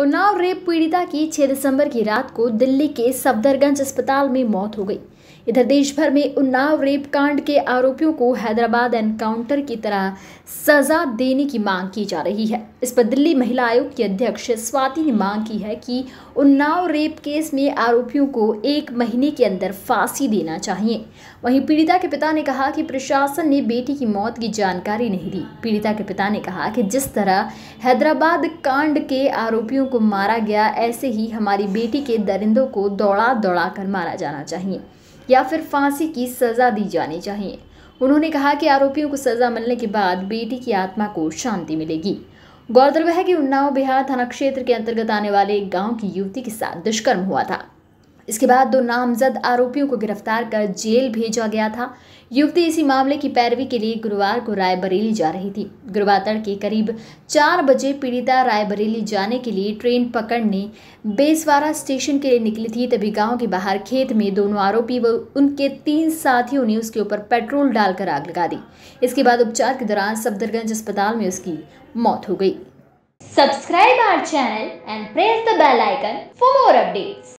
Unnao rape पीड़िता की 6 दिसंबर की रात को दिल्ली के सफदरगंज अस्पताल में मौत हो गई इधर देश भर में उन्नाव रेप कांड के आरोपियों को हैदराबाद एनकाउंटर की तरह सजा देने की मांग की जा रही है इस पर दिल्ली महिला आयोग की अध्यक्ष स्वाति ने मांग की है कि उन्नाव रेप केस में आरोपियों को एक महीने के अंदर फांसी देना चाहिए वहीं पीड़िता के पिता ने कहा कि प्रशासन ने बेटी की मौत की जानकारी नहीं दी पीड़िता के पिता ने कहा कि जिस तरह हैदराबाद कांड के आरोपियों को मारा गया ऐसे ही हमारी बेटी के दरिंदों को दौड़ा दौड़ा कर मारा जाना चाहिए या फिर फांसी की सज़ा दी जानी चाहिए उन्होंने कहा कि आरोपियों को सज़ा मिलने के बाद बेटी की आत्मा को शांति मिलेगी गौरतलब है कि उन्नाव बिहार थाना क्षेत्र के अंतर्गत आने वाले एक गांव की युवती के साथ दुष्कर्म हुआ था इसके बाद दो नामजद आरोपियों को गिरफ्तार कर जेल भेजा गया था युवती इसी मामले की पैरवी के लिए गुरुवार को रायबरेली जा रही थी गुरुवार तड़के करीब चार बजे पीड़िता रायबरेली जाने के लिए ट्रेन पकड़ने बेसवारा स्टेशन के लिए निकली थी तभी गांव के बाहर खेत में दोनों आरोपी व उनके तीन साथियों ने उसके ऊपर पेट्रोल डालकर आग लगा दी इसके बाद उपचार के दौरान सफदरगंज अस्पताल में उसकी मौत हो गई subscribe our channel and press the bell icon for more updates